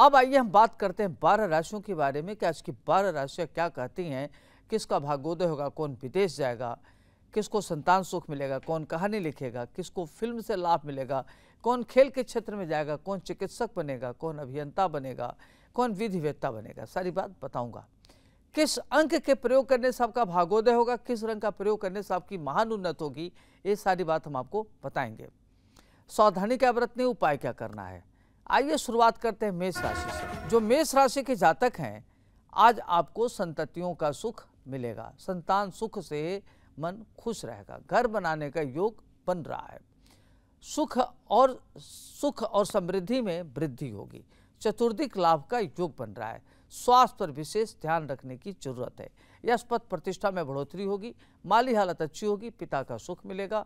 अब आइए हम बात करते हैं बारह राशियों के बारे में कि आज की बारह राशियाँ क्या कहती हैं किसका भागोदय होगा कौन विदेश जाएगा किसको संतान सुख मिलेगा कौन कहानी लिखेगा किसको फिल्म से लाभ मिलेगा कौन खेल के क्षेत्र में जाएगा कौन चिकित्सक बनेगा कौन अभियंता बनेगा कौन विधिवेत्ता बनेगा सारी बात बताऊंगा किस अंक के प्रयोग करने से आपका भागोदय होगा किस रंग का प्रयोग करने से आपकी महान उन्नत होगी ये सारी बात हम आपको बताएंगे सावधानी क्या बरतनी उपाय क्या करना है आइए शुरुआत करते हैं मेष राशि से जो मेष राशि के जातक हैं आज आपको संततियों का सुख मिलेगा संतान सुख से मन खुश रहेगा घर बनाने का योग बन रहा है सुख और सुख और समृद्धि में वृद्धि होगी चतुर्दिक लाभ का योग बन रहा है स्वास्थ्य पर विशेष ध्यान रखने की जरूरत है यश पद प्रतिष्ठा में बढ़ोतरी होगी माली हालत अच्छी होगी पिता का सुख मिलेगा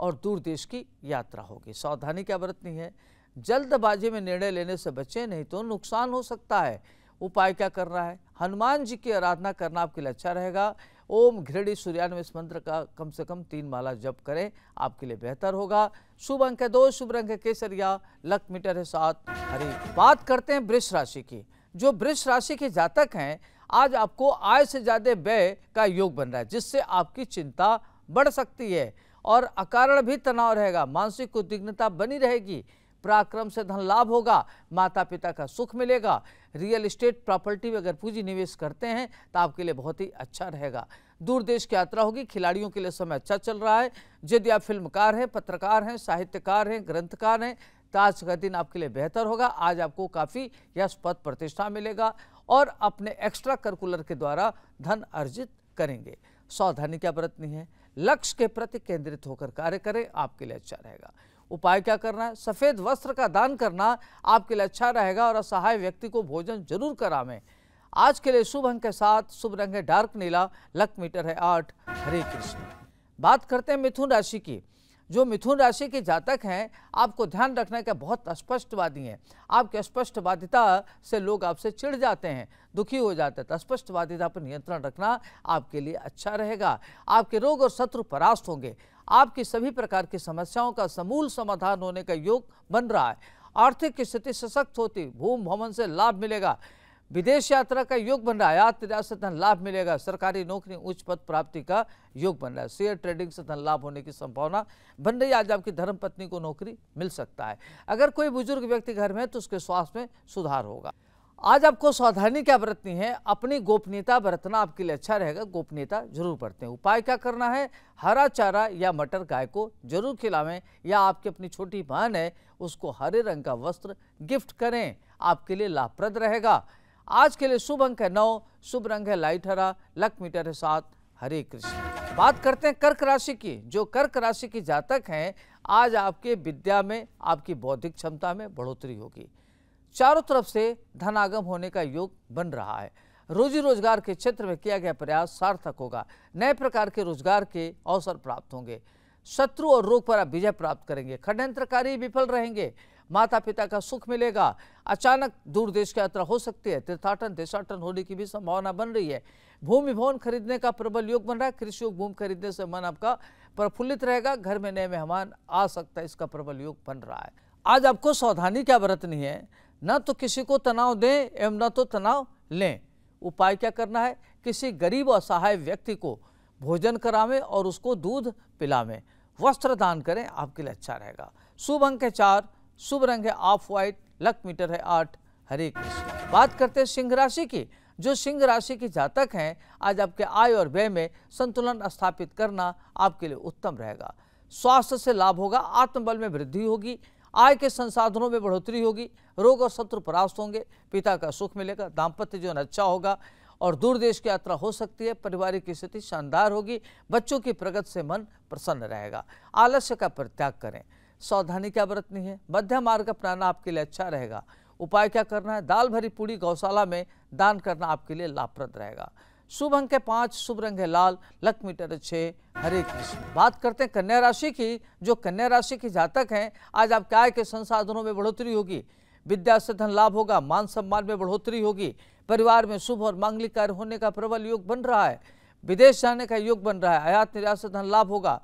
और दूर देश की यात्रा होगी सावधानी क्या बरतनी है जल्दबाजी में निर्णय लेने से बचें नहीं तो नुकसान हो सकता है उपाय क्या करना है हनुमान जी की आराधना करना आपके लिए अच्छा रहेगा ओम घृणी सूर्यान में इस मंत्र का कम से कम तीन माला जप करें आपके लिए बेहतर होगा शुभ अंक है दो शुभ रंग है केसरिया लक मीटर है सात हरी बात करते हैं वृक्ष राशि की जो वृक्ष राशि के जातक हैं आज आपको आय से ज़्यादा व्यय का योग बन रहा है जिससे आपकी चिंता बढ़ सकती है और अकारण भी तनाव रहेगा मानसिक उद्विग्नता बनी रहेगी पराक्रम से धन लाभ होगा माता पिता का सुख मिलेगा रियल इस्टेट प्रॉपर्टी में अगर पूंजी निवेश करते हैं तो आपके लिए बहुत ही अच्छा रहेगा दूर देश की यात्रा होगी खिलाड़ियों के लिए समय अच्छा चल रहा है यदि आप फिल्मकार हैं पत्रकार हैं साहित्यकार हैं ग्रंथकार हैं तो आज का दिन आपके लिए बेहतर होगा आज आपको काफ़ी यश पद प्रतिष्ठा मिलेगा और अपने एक्स्ट्रा करिकुलर के द्वारा धन अर्जित करेंगे सावधानी क्या बरतनी है लक्ष्य के प्रति केंद्रित होकर कार्य करें आपके लिए अच्छा रहेगा उपाय क्या करना है सफ़ेद वस्त्र का दान करना आपके लिए अच्छा रहेगा और असहाय व्यक्ति को भोजन जरूर करावें आज के लिए शुभ अंक के साथ शुभ रंग है डार्क नीला लक मीटर है आठ हरे कृष्ण बात करते हैं मिथुन राशि की जो मिथुन राशि के जातक हैं आपको ध्यान रखना का बहुत स्पष्टवादी हैं आपके स्पष्टवादिता से लोग आपसे चिढ़ जाते हैं दुखी हो जाते हैं तो स्पष्टवादिता पर नियंत्रण रखना आपके लिए अच्छा रहेगा आपके रोग और शत्रु परास्त होंगे आपकी सभी प्रकार की समस्याओं का समूल समाधान होने का योग बन रहा है आर्थिक स्थिति सशक्त होती भूम भवन से लाभ मिलेगा विदेश यात्रा का योग बन रहा है यात्रा से धन लाभ मिलेगा सरकारी नौकरी उच्च पद प्राप्ति का योग बन रहा है शेयर ट्रेडिंग से धन लाभ होने की संभावना बन रही है आज आपकी धर्म पत्नी को नौकरी मिल सकता है अगर कोई बुजुर्ग व्यक्ति घर में है तो उसके स्वास्थ्य में सुधार होगा आज आपको सावधानी क्या बरतनी है अपनी गोपनीयता बरतना आपके लिए अच्छा रहेगा गोपनीयता जरूर बरतें उपाय क्या करना है हरा चारा या मटर गाय को जरूर खिलावें या आपकी अपनी छोटी बहन है उसको हरे रंग का वस्त्र गिफ्ट करें आपके लिए लाभप्रद रहेगा आज के लिए शुभ अंक है नौ शुभ रंग है लाइट हरा लक मीटर है सात हरे कृष्ण बात करते हैं कर्क राशि की जो कर्क राशि की जातक हैं आज आपके विद्या में आपकी बौद्धिक क्षमता में बढ़ोतरी होगी चारों तरफ से धनागम होने का योग बन रहा है रोजी रोजगार के क्षेत्र में किया गया प्रयास सार्थक होगा नए प्रकार के रोजगार के अवसर प्राप्त होंगे शत्रु और रोग पर आप विजय प्राप्त करेंगे खडयंत्रकारी विफल रहेंगे माता पिता का सुख मिलेगा अचानक दूर देश की यात्रा हो सकती है तीर्थाटन देशाटन होने की भी संभावना बन रही है भूमि भवन खरीदने का प्रबल योग बन रहा है कृषि योग भूमि खरीदने से मन आपका प्रफुल्लित रहेगा घर में नए मेहमान आ सकता है इसका प्रबल योग बन रहा है आज आपको सावधानी क्या बरतनी है ना तो किसी को तनाव दें एवं ना तो तनाव लें उपाय क्या करना है किसी गरीब और असहाय व्यक्ति को भोजन करावें और उसको दूध पिलावें वस्त्र दान करें आपके लिए अच्छा रहेगा शुभ अंक है चार शुभ रंग है ऑफ व्हाइट लक मीटर है आठ हरे कृष्ण बात करते हैं सिंह राशि की जो सिंह राशि के जातक हैं आज आपके आय और व्यय में संतुलन स्थापित करना आपके लिए उत्तम रहेगा स्वास्थ्य से लाभ होगा आत्मबल में वृद्धि होगी आय के संसाधनों में बढ़ोतरी होगी रोग और शत्रु परास्त होंगे पिता का सुख मिलेगा दाम्पत्य जीवन अच्छा होगा और दूर देश की यात्रा हो सकती है पारिवारिक स्थिति शानदार होगी बच्चों की प्रगति से मन प्रसन्न रहेगा आलस्य का परित्याग करें सावधानी क्या बरतनी है मध्यम मार्ग अपनाना आपके लिए अच्छा रहेगा उपाय क्या करना है दाल भरी पूड़ी गौशाला में दान करना आपके लिए लाभप्रद रहेगा शुभ अंक है पाँच शुभ रंग है लाल लक मीटर छः हरे कृष्ण बात करते हैं कन्या राशि की जो कन्या राशि के जातक हैं आज आपके आय के संसाधनों में बढ़ोतरी होगी विद्या से धन लाभ होगा मान सम्मान में बढ़ोतरी होगी परिवार में शुभ और मांगलिक कार्य होने का प्रबल योग बन रहा है विदेश जाने का योग बन रहा है आयात निर्यात से धन लाभ होगा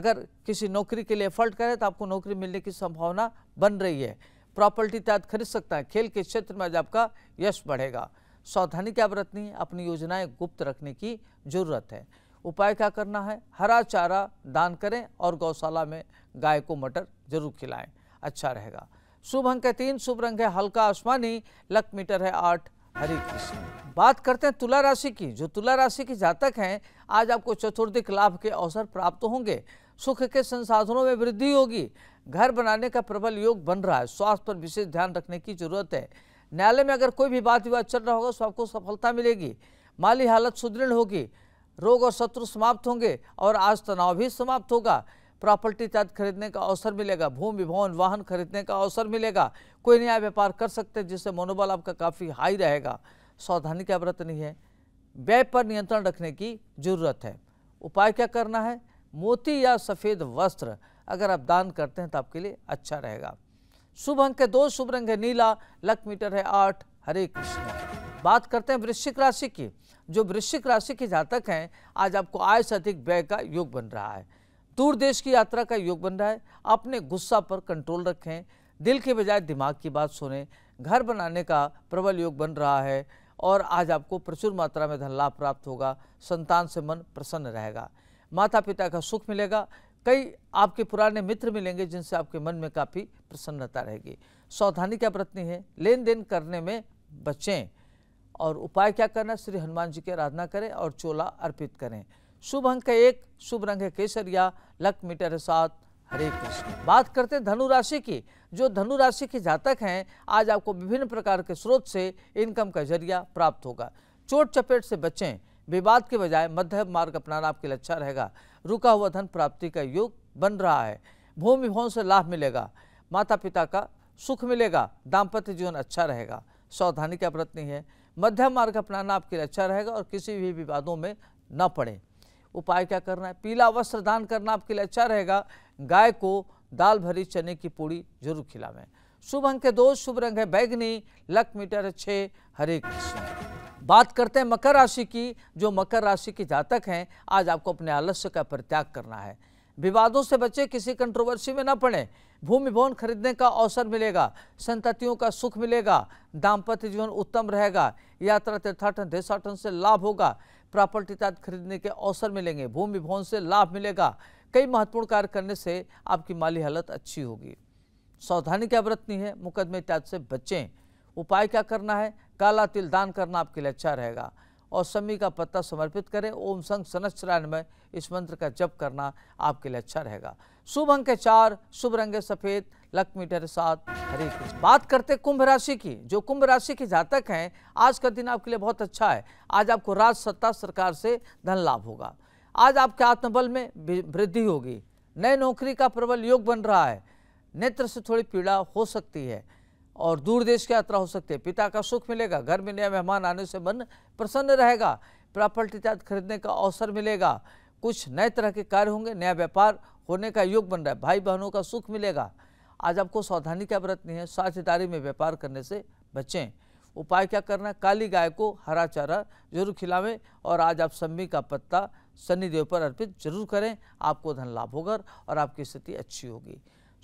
अगर किसी नौकरी के लिए एफर्ट करें तो आपको नौकरी मिलने की संभावना बन रही है प्रॉपर्टी तहत खरीद सकता है खेल के क्षेत्र में आज आपका यश बढ़ेगा सावधानी क्या बरतनी है अपनी योजनाएं गुप्त रखने की जरूरत है उपाय क्या करना है हरा चारा दान करें और गौशाला में गाय को मटर जरूर खिलाएं अच्छा रहेगा शुभ अंक है तीन शुभ रंग है हल्का आसमानी लक मीटर है आठ हरी कृष्ण बात करते हैं तुला राशि की जो तुला राशि के जातक हैं आज आपको चतुर्दिक लाभ के अवसर प्राप्त होंगे सुख के संसाधनों में वृद्धि होगी घर बनाने का प्रबल योग बन रहा है स्वास्थ्य पर विशेष ध्यान रखने की जरूरत है न्यायालय में अगर कोई भी बात विवाद चल रहा होगा तो आपको सफलता मिलेगी माली हालत सुदृढ़ होगी रोग और शत्रु समाप्त होंगे और आज तनाव भी समाप्त होगा प्रॉपर्टी इत्यादि खरीदने का अवसर मिलेगा भूमि भवन वाहन खरीदने का अवसर मिलेगा कोई नया व्यापार कर सकते हैं जिससे मनोबल आपका काफ़ी हाई रहेगा सावधानी का व्रत नहीं है व्यय पर नियंत्रण रखने की जरूरत है उपाय क्या करना है मोती या सफ़ेद वस्त्र अगर आप दान करते हैं तो आपके लिए अच्छा रहेगा शुभ अंक है दो शुभ रंग है नीला लक मीटर है आठ हरे कृष्ण बात करते हैं वृश्चिक राशि की जो वृश्चिक राशि के जातक हैं आज आपको आय से अधिक व्यय का योग बन रहा है दूर देश की यात्रा का योग बन रहा है अपने गुस्सा पर कंट्रोल रखें दिल के बजाय दिमाग की बात सुने घर बनाने का प्रबल योग बन रहा है और आज आपको प्रचुर मात्रा में धन लाभ प्राप्त होगा संतान से मन प्रसन्न रहेगा माता पिता का सुख मिलेगा कई आपके पुराने मित्र मिलेंगे जिनसे आपके मन में काफ़ी प्रसन्नता रहेगी सावधानी क्या बरतनी है लेन देन करने में बचें और उपाय क्या करना श्री हनुमान जी की आराधना करें और चोला अर्पित करें शुभ अंक है एक शुभ रंग है केसरिया लक मीटर है सात हरे कृष्ण बात करते हैं धनुराशि की जो धनुराशि के जातक हैं आज आपको विभिन्न प्रकार के स्रोत से इनकम का जरिया प्राप्त होगा चोट चपेट से बचें विवाद के बजाय मध्य मार्ग अपनाना आपके लिए अच्छा रहेगा रुका हुआ धन प्राप्ति का योग बन रहा है भूमि भवन से लाभ मिलेगा माता पिता का सुख मिलेगा दाम्पत्य जीवन अच्छा रहेगा सावधानी की अपरतनी है मध्यम मार्ग अपनाना आपके लिए अच्छा रहेगा और किसी भी विवादों में न पड़े उपाय क्या करना है पीला वस्त्र दान करना आपके लिए अच्छा रहेगा गाय को दाल भरी चने की पूड़ी जरूर खिलावें शुभ अंक है दो शुभ रंग है बैगनी लक मीटर छः हरे कृष्ण बात करते हैं मकर राशि की जो मकर राशि के जातक हैं आज आपको अपने आलस्य का परित्याग करना है विवादों से बचे किसी कंट्रोवर्सी में न पड़े भूमि भवन खरीदने का अवसर मिलेगा संततियों का सुख मिलेगा दाम्पत्य जीवन उत्तम रहेगा यात्रा तीर्थाटन देशाटन से लाभ होगा प्रॉपर्टी तथा खरीदने के अवसर मिलेंगे भूमि भवन से लाभ मिलेगा कई महत्वपूर्ण कार्य करने से आपकी माली हालत अच्छी होगी सावधानी क्या बरतनी है मुकदमे इत्यादि से बचें उपाय क्या करना है काला तिल दान करना आपके लिए अच्छा रहेगा और शमी का पत्ता समर्पित करें ओम संग सनश्चरायण में इस मंत्र का जप करना आपके लिए अच्छा रहेगा शुभ अंक है चार शुभ रंग है सफ़ेद लक्ष्मी ढेर सात हरे कृष्ण बात करते कुंभ राशि की जो कुंभ राशि के जातक हैं आज का दिन आपके लिए बहुत अच्छा है आज आपको राज सत्ता सरकार से धन लाभ होगा आज आपके आत्मबल में वृद्धि होगी नए नौकरी का प्रबल योग बन रहा है नेत्र से थोड़ी पीड़ा हो सकती है और दूर देश की यात्रा हो सकती है पिता का सुख मिलेगा घर में नया मेहमान आने से मन प्रसन्न रहेगा प्रॉपर्टी खरीदने का अवसर मिलेगा कुछ नए तरह के कार्य होंगे नया व्यापार होने का योग बन रहा है भाई बहनों का सुख मिलेगा आज आपको सावधानी क्या बरतनी है साझेदारी में व्यापार करने से बचें उपाय क्या करना है काली गाय को हरा चारा जरूर खिलावें और आज आप सम्मी का पत्ता शनिदेव पर अर्पित जरूर करें आपको धन लाभ होगा और आपकी स्थिति अच्छी होगी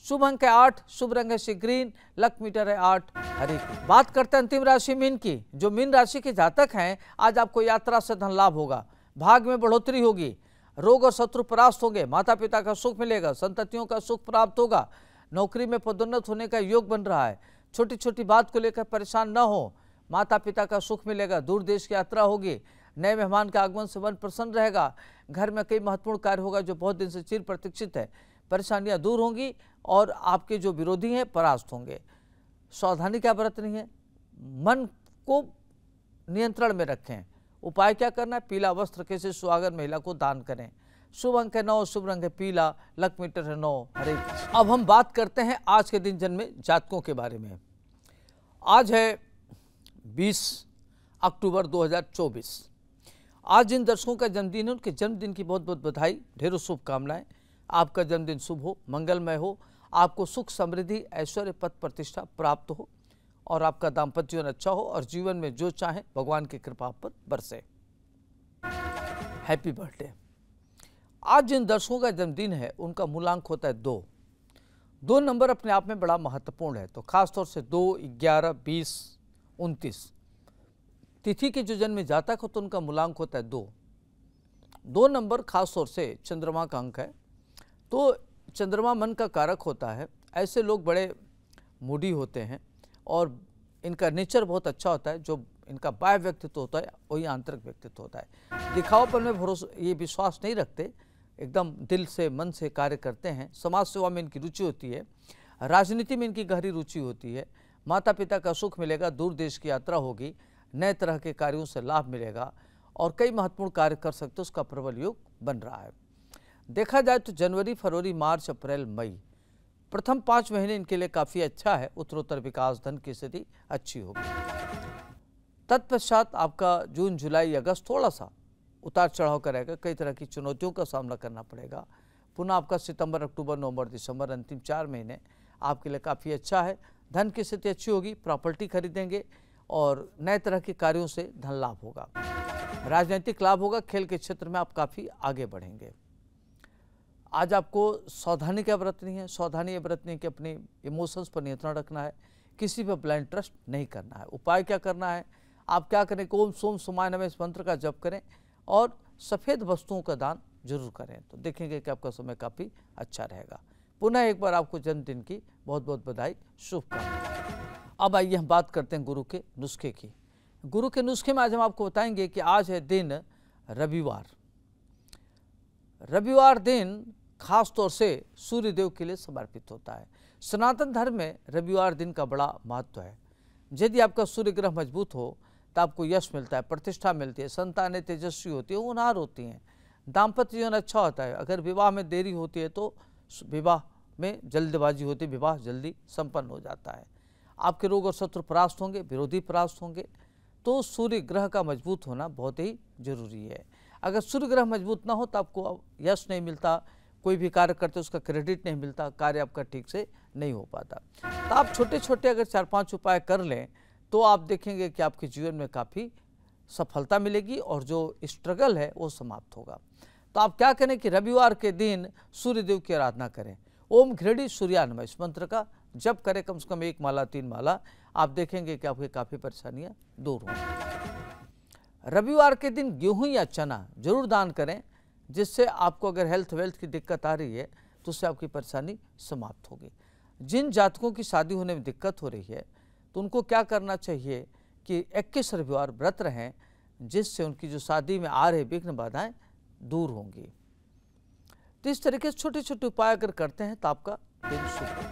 शुभ अंक है आठ शुभ रंग है सी ग्रीन लक मीटर है आठ हरी बात करते हैं अंतिम राशि मीन की जो मीन राशि के जातक हैं आज आपको यात्रा से धन लाभ होगा भाग में बढ़ोतरी होगी रोग और शत्रु परास्त होंगे माता पिता का सुख मिलेगा संततियों का सुख प्राप्त होगा नौकरी में पदोन्नत होने का योग बन रहा है छोटी छोटी बात को लेकर परेशान न हो माता पिता का सुख मिलेगा दूर देश की यात्रा होगी नए मेहमान का आगमन से मन प्रसन्न रहेगा घर में कई महत्वपूर्ण कार्य होगा जो बहुत दिन से चिर प्रतीक्षित है परेशानियां दूर होंगी और आपके जो विरोधी हैं परास्त होंगे सावधानी क्या बरतनी है मन को नियंत्रण में रखें उपाय क्या करना है पीला वस्त्र कैसे सुहागर महिला को दान करें शुभ अंक है नौ शुभ रंग है पीला लक मीटर है नौ हरे अब हम बात करते हैं आज के दिन जन्मे जातकों के बारे में आज है 20 अक्टूबर 2024 आज जिन दर्शकों का जन्मदिन है उनके जन्मदिन की बहुत बहुत बधाई ढेरों शुभकामनाएं आपका जन्मदिन शुभ हो मंगलमय हो आपको सुख समृद्धि ऐश्वर्य पद प्रतिष्ठा प्राप्त हो और आपका दाम्पत्य जीवन अच्छा हो और जीवन में जो चाहे भगवान की कृपा पर बरसे हैप्पी बर्थडे आज जिन दर्शकों का जन्मदिन है उनका मूलांक होता है दो दो नंबर अपने आप में बड़ा महत्वपूर्ण है तो खासतौर से दो ग्यारह बीस उनतीस तिथि के जो जन्म जातक हो तो उनका मूलांक होता है दो दो नंबर खासतौर से चंद्रमा का अंक है तो चंद्रमा मन का कारक होता है ऐसे लोग बड़े मूडी होते हैं और इनका नेचर बहुत अच्छा होता है जो इनका बाह्य व्यक्तित्व होता है वही आंतरिक व्यक्तित्व होता है दिखावापन में भरोसा ये विश्वास नहीं रखते एकदम दिल से मन से कार्य करते हैं समाज सेवा में इनकी रुचि होती है राजनीति में इनकी गहरी रुचि होती है माता पिता का सुख मिलेगा दूर देश की यात्रा होगी नए तरह के कार्यों से लाभ मिलेगा और कई महत्वपूर्ण कार्य कर सकते उसका प्रबल योग बन रहा है देखा जाए तो जनवरी फरवरी मार्च अप्रैल मई प्रथम पाँच महीने इनके लिए काफ़ी अच्छा है उत्तरोत्तर विकास धन की स्थिति अच्छी होगी तत्पश्चात आपका जून जुलाई अगस्त थोड़ा सा उतार चढ़ाव करेगा कई तरह की चुनौतियों का सामना करना पड़ेगा पुनः आपका सितंबर अक्टूबर नवंबर दिसंबर अंतिम चार महीने आपके लिए काफ़ी अच्छा है धन की स्थिति अच्छी होगी प्रॉपर्टी खरीदेंगे और नए तरह के कार्यों से धन लाभ होगा राजनीतिक लाभ होगा खेल के क्षेत्र में आप काफ़ी आगे बढ़ेंगे आज आपको सावधानी क्या बरतनी है सावधानी ये बरतनी है कि अपने इमोशंस पर नियंत्रण रखना है किसी पर ब्लाइंड ट्रस्ट नहीं करना है उपाय क्या करना है आप क्या करें ओम सोम सुमाय नमें इस मंत्र का जप करें और सफ़ेद वस्तुओं का दान जरूर करें तो देखेंगे कि आपका समय काफ़ी अच्छा रहेगा पुनः एक बार आपको जन्मदिन की बहुत बहुत बधाई शुभकामनाएं अब आइए हम बात करते हैं गुरु के नुस्खे की गुरु के नुस्खे में आज हम आपको बताएंगे कि आज है दिन रविवार रविवार दिन खास तौर से सूर्यदेव के लिए समर्पित होता है सनातन धर्म में रविवार दिन का बड़ा महत्व है यदि आपका सूर्य ग्रह मजबूत हो तो आपको यश मिलता है प्रतिष्ठा मिलती है संतानें तेजस्वी होती है उनार होती हैं दाम्पत्य जीवन अच्छा होता है अगर विवाह में देरी होती है तो विवाह में जल्दबाजी होती है विवाह जल्दी संपन्न हो जाता है आपके रोग और शत्रु परास्त होंगे विरोधी परास्त होंगे तो सूर्य ग्रह का मजबूत होना बहुत ही जरूरी है अगर सूर्य ग्रह मजबूत ना हो तो आपको यश नहीं मिलता कोई भी कार्य करते उसका क्रेडिट नहीं मिलता कार्य आपका ठीक से नहीं हो पाता तो आप छोटे छोटे अगर चार पांच उपाय कर लें तो आप देखेंगे कि आपके जीवन में काफ़ी सफलता मिलेगी और जो स्ट्रगल है वो समाप्त होगा तो आप क्या करें कि रविवार के दिन सूर्यदेव की आराधना करें ओम घृणी सूर्यान्म इस मंत्र का जब करें कम से कम एक माला तीन माला आप देखेंगे कि आपकी काफ़ी परेशानियाँ दूर होंगी रविवार के दिन गेहूं या चना जरूर दान करें जिससे आपको अगर हेल्थ वेल्थ की दिक्कत आ रही है तो उससे आपकी परेशानी समाप्त होगी जिन जातकों की शादी होने में दिक्कत हो रही है तो उनको क्या करना चाहिए कि इक्कीस रविवार व्रत रहें जिससे उनकी जो शादी में आ रही विघ्न बाधाएँ दूर होंगी तो इस तरीके से छोटे छोटे उपाय अगर करते हैं तो आपका दिन शुभ